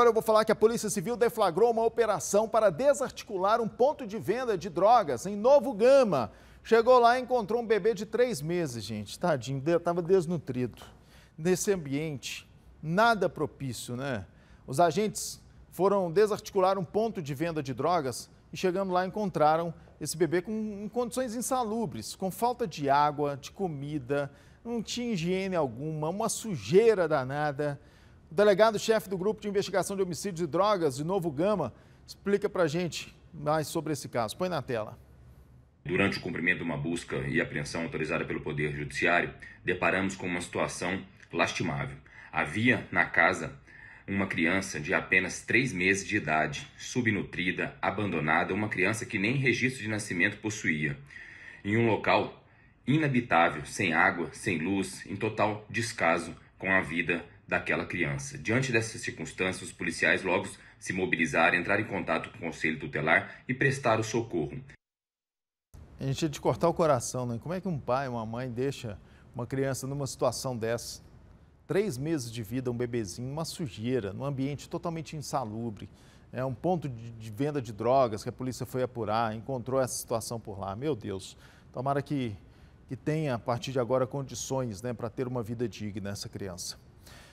Agora eu vou falar que a Polícia Civil deflagrou uma operação para desarticular um ponto de venda de drogas em Novo Gama. Chegou lá e encontrou um bebê de três meses, gente. Tadinho, estava desnutrido. Nesse ambiente, nada propício, né? Os agentes foram desarticular um ponto de venda de drogas e chegando lá encontraram esse bebê com em condições insalubres, com falta de água, de comida, não tinha higiene alguma, uma sujeira danada. O delegado-chefe do Grupo de Investigação de Homicídios e Drogas, de Novo Gama, explica para a gente mais sobre esse caso. Põe na tela. Durante o cumprimento de uma busca e apreensão autorizada pelo Poder Judiciário, deparamos com uma situação lastimável. Havia na casa uma criança de apenas 3 meses de idade, subnutrida, abandonada, uma criança que nem registro de nascimento possuía, em um local inabitável, sem água, sem luz, em total descaso com a vida daquela criança. Diante dessas circunstâncias, os policiais logo se mobilizaram, entraram em contato com o conselho tutelar e prestaram socorro. A gente é de cortar o coração, né? Como é que um pai, uma mãe deixa uma criança numa situação dessa? Três meses de vida, um bebezinho, uma sujeira, num ambiente totalmente insalubre. É um ponto de venda de drogas que a polícia foi apurar, encontrou essa situação por lá. Meu Deus, tomara que, que tenha, a partir de agora, condições né, para ter uma vida digna essa criança.